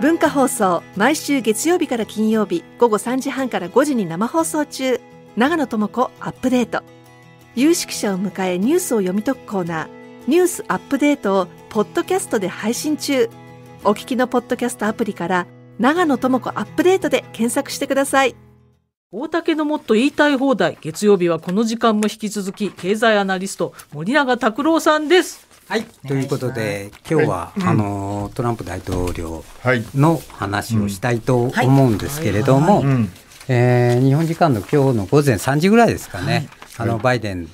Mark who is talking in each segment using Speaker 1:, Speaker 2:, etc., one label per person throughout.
Speaker 1: 文化放送毎週月曜日から金曜日午後3時半から5時に生放送中長野智子アップデート有識者を迎えニュースを読み解くコーナーニュースアップデートをポッドキャストで配信中お聞きのポッドキャストアプリから長野智子アップデートで検索してください大竹のもっと言いたい放題月曜日はこの時間も引き続き経済アナリスト森永卓郎さんですはい、
Speaker 2: ということで今日は、はい、あのトランプ大統領の話をしたいと思うんですけれども、え日本時間の今日の午前3時ぐらいですかね、はい、あのバイデン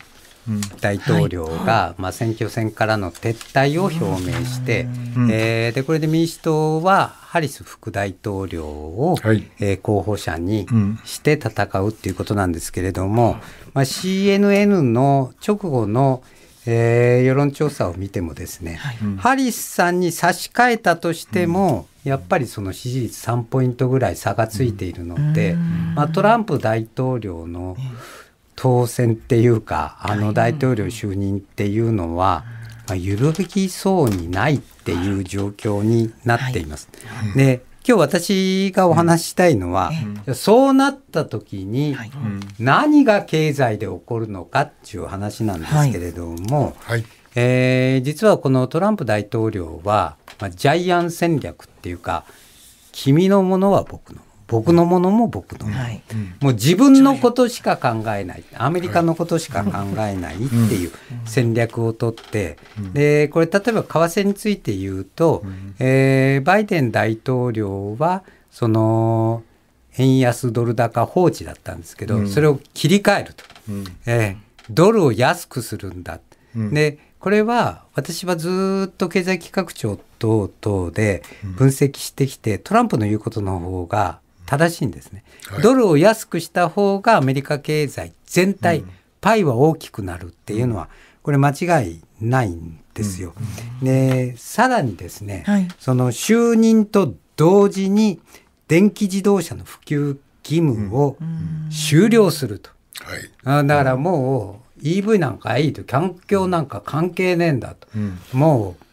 Speaker 2: 大統領が、まあ、選挙戦からの撤退を表明して、えー、でこれで民主党はハリス副大統領を、はい、えー、候補者にして戦うっていうことなんですけれども、まあ、CNN の直後のえー、世論調査を見てもですね、はい、ハリスさんに差し替えたとしても、うん、やっぱりその支持率3ポイントぐらい差がついているので、うん、まあ、トランプ大統領の当選っていうか、あの大統領就任っていうのは、まあ、揺るぎそうにないっていう状況になっています。はいはい、で今日私がお話したいのは、うん、そうなった時に何が経済で起こるのかっていう話なんですけれども、はいはい、えー、実はこのトランプ大統領は、まあ、ジャイアン戦略っていうか君のものは僕のもの僕のものも僕のもの、はい、もう自分のことしか考えないアメリカのことしか考えないっていう戦略をとってでこれ例えば為替について言うと、えー、バイデン大統領はその円安ドル高放置だったんですけど、それを切り替えると、えー、ドルを安くするんだ、でこれは私はずっと経済企画庁等々で分析してきて、トランプの言うことの方が正しいんですね、はい、ドルを安くした方がアメリカ経済全体、うん、パイは大きくなるっていうのは、これ間違いないんですよ。うん、でさらにですね、はい、その就任と同時に電気自動車の普及義務を終了すると。うん、はい、だからもう EV なんかいいと環境なんか関係ねえんだと、うん、もう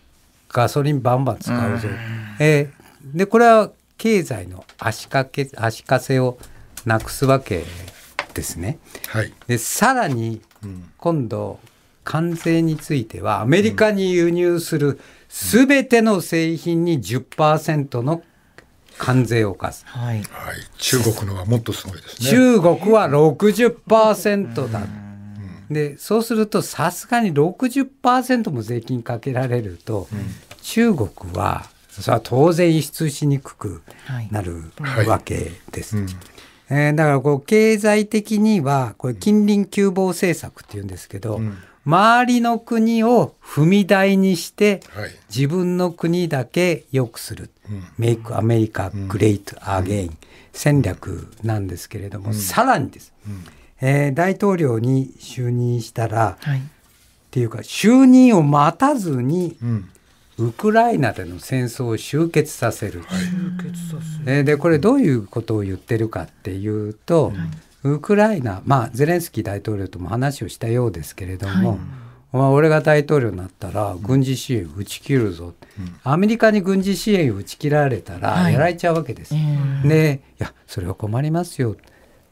Speaker 2: ガソリンバンバン使うぞ、うん、えー、でこれは経済の足かけ足かせをなくすわけですね。はい、でさらに今度、関税についてはアメリカに輸入するすべての製品に10%の関税を課す、はい、はい、中国のはもっとすごいですね中国は60%だ、でそうするとさすがに60%も税金かけられると、中国はそれは当然輸出しにくくなるわけです。はいはいえー、だからこう経済的にはこれ近隣窮乏政策っていうんですけど、うん、周りの国を踏み台にして、自分の国だけ良くする、メイクアメリカグレイトアゲイン戦略なんですけれども、さらにです、えー、大統領に就任したら、っていうか就任を待たずに、うんウクライナでの戦争を終結させる。はい、でこれどういうことを言ってるかっていうと、ウクライナ、まあ、ゼレンスキー大統領とも話をしたようですけれども、はいまあ、俺が大統領になったら軍事支援打ち切るぞ、うん、アメリカに軍事支援打ち切られたらやられちゃうわけです。はい、でいやそれは困りますよ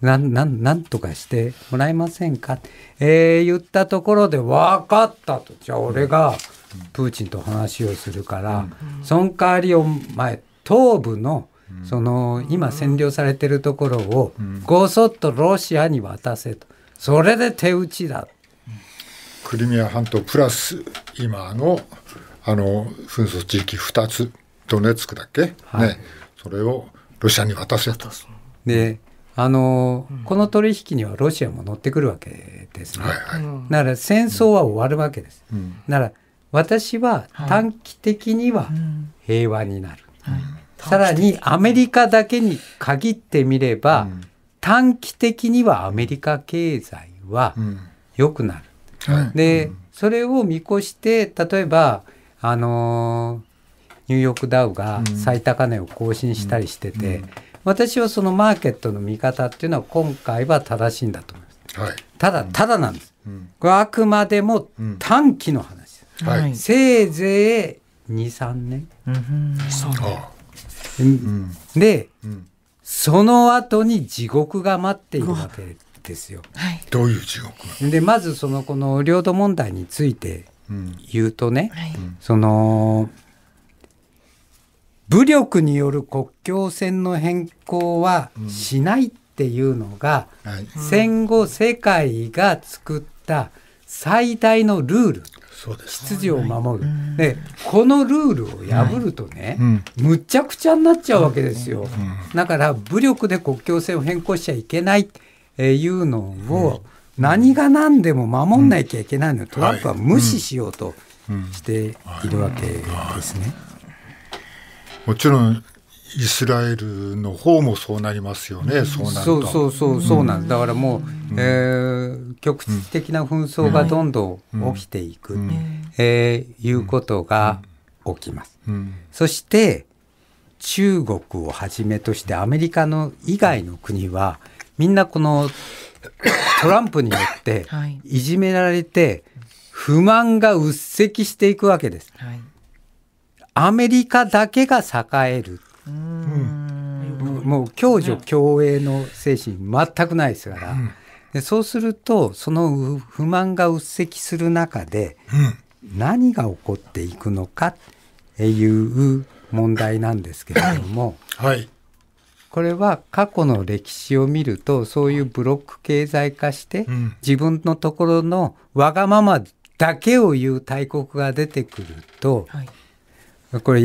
Speaker 2: なんなんなんとかしてもらえませんか、えー、言ったところで分かったとじゃあ俺が。うんプーチンと話をするから、その代わりお前東部のその今占領されてるところをごそっとロシアに渡せとそれで手打ちだ
Speaker 1: クリミア半島プラス今のあの紛争地域2つドネツクだっけ、はい、ね、それをロシアに渡せと。
Speaker 2: であの、この取引にはロシアも乗ってくるわけですね。はいはい、なら戦争は終わるわけです。うん、なら私は短期的には平和になる、はいうんさらにアメリカだけに限ってみれば、うん、短期的にはアメリカ経済は良くなる、うん、で、それを見越して例えばあのニューヨークダウが最高値を更新したりしてて、私はそのマーケットの見方っていうのは今回は正しいんだと思います、はい、ただただなんです、これあくまでも短期の話、はい、せいぜい23年、うん、そうで、うん、その後に地獄が待っているわけですよ。どういう地獄でまずそのこの領土問題について言うとね、うん、その武力による国境線の変更はしないっていうのが、はい、戦後世界が作った最大のルールす羊を守る、でこのルールを破るとね、むちゃくちゃになっちゃうわけですよ、だから武力で国境線を変更しちゃいけないっていうのを、何が何でも守んなきゃいけないの、トランプは無視しようとしているわけですね。
Speaker 1: もちろんイスラエルの方もそうなりますよね、そうそうそうそう
Speaker 2: そうなん、だからもう、うん、えー、局地的な紛争がどんどん起きていく、うん、えー、いうことが起きます。うん、そして中国をはじめとしてアメリカの以外の国はみんなこの トランプによっていじめられて不満がうっせきしていくわけです。はい、アメリカだけが栄えるうん、もう共助共栄の精神全くないですから、うん、でそうするとその不満がうっする中で、何が起こっていくのかっていう問題なんですけれども、はい、これは過去の歴史を見るとそういうブロック経済化して、自分のところのわがままだけを言う大国が出てくると、はいこれ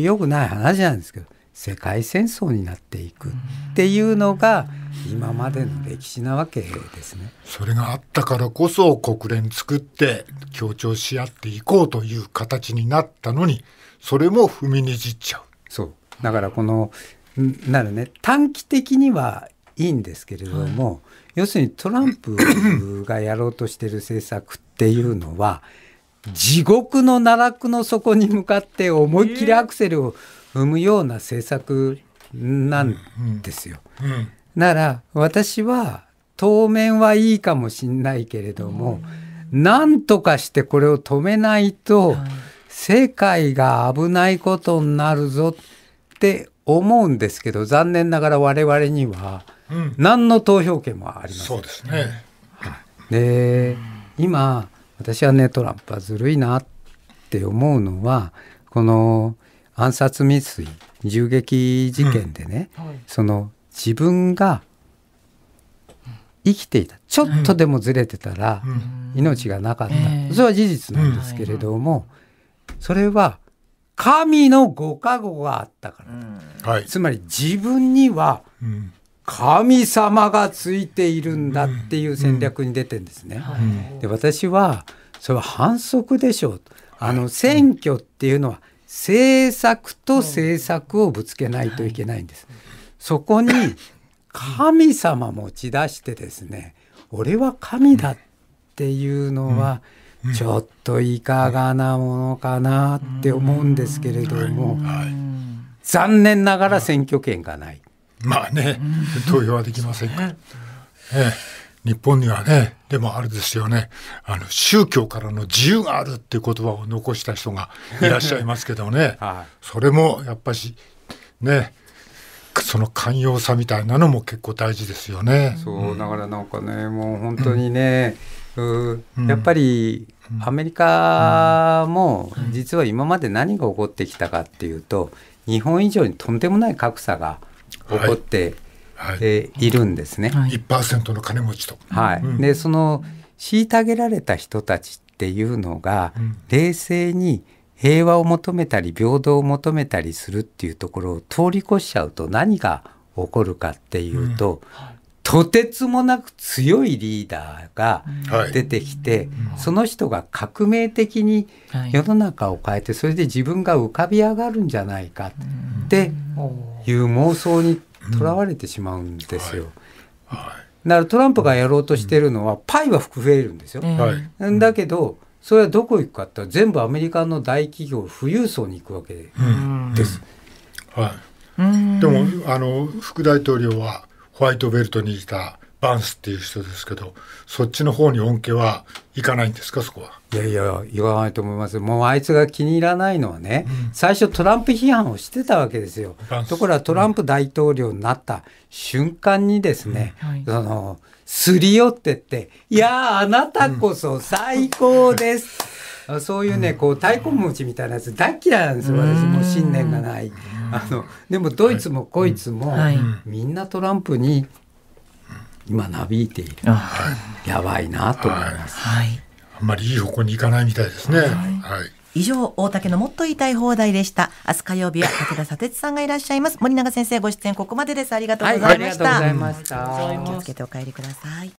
Speaker 2: よくない話なんですけど世界戦争になっていくっていうのが今までの歴史なわけですね。それがあったからこそ国連作って協
Speaker 1: 調し合っていこうという形になったのにそれも踏みにじっちゃう。
Speaker 2: そうだからこのなるね短期的にはいいんですけれども、はい、要するにトランプがやろうとしてる政策っていうのは地獄の奈落の底に向かって思いっきりアクセルを踏むような政策なんですよ。なら私は当面はいいかもしんないけれども、何とかしてこれを止めないと、世界が危ないことになるぞって思うんですけど残念ながら我々には何の投票権もありません。そうですね、で今私はねトランプはずるいなって思うのはこの暗殺未遂銃撃事件でね、うんはい、その自分が生きていたちょっとでもずれてたら命がなかった、うんそれは事実なんですけれども、うん、それは神のご加護があったから、はい、つまり自分には神様がついているんだっていう戦略に出てんですね。で私はそれは反則でしょうあの選挙っていうのは政策と政策をぶつけないといけないんです。そこに神様持ち出してですね俺は神だっていうのはちょっといかがなものかなって思うんですけれども残念ながら選挙権がない。
Speaker 1: まあね、投票はできませんから。ね、ええ、日本にはね、でもあれですよね、あの宗教からの自由があるっていう言葉を残した人がいらっしゃいますけどね、はい、それもやっぱし、ね、その寛容さみたいなのも結構大事ですよね。
Speaker 2: そうだからなんかね、もう本当にね、うん、やっぱりアメリカも実は今まで何が起こってきたかっていうと、日本以上にとんでもない格差が。起こっているんですね。はいはい、
Speaker 1: 1%の金持ちと、
Speaker 2: はい、うん、でその虐げられた人たちっていうのが、うん、冷静に平和を求めたり平等を求めたりするっていうところを通り越しちゃうと何が起こるかっていうと、うんとてつもなく強いリーダーが出てきて、その人が革命的に世の中を変えて、それで自分が浮かび上がるんじゃないかっていう妄想にとらわれてしまうんですよ。はいはい、だからトランプがやろうとしてるのは、パイは増えるんですよ。だけど、それはどこ行くかって全部アメリカの大企業富裕層に行くわけです。は
Speaker 1: い、でも
Speaker 2: あの副大統領はホワイトベルトにいたバンスっていう人ですけど、そっちの方に恩恵はいかないんですか、そこは。いやいや、言わないと思います。もうあいつが気に入らないのはね、うん、最初トランプ批判をしてたわけですよ。ところがトランプ大統領になった瞬間にですね、うんその、すり寄ってって、いやあなたこそ最高です。うんそういうね、こう、太鼓持ちみたいなやつ大嫌いなんですよ、私。もう信念がない。あのでもドイツもこいつも、はい、みんなトランプに
Speaker 1: 今なびいている、はい、やばいなと思います、はい、あんまりいい方向に行かないみたいですね。はい、はい以上、大竹のもっと言いたい放題でした。明日火曜日は武田砂鉄
Speaker 2: さんがいらっしゃいます。森永先生ご出演ここまでです。ありがとうございました。はい、ありがとうございました。気をつ
Speaker 1: けてお帰りください。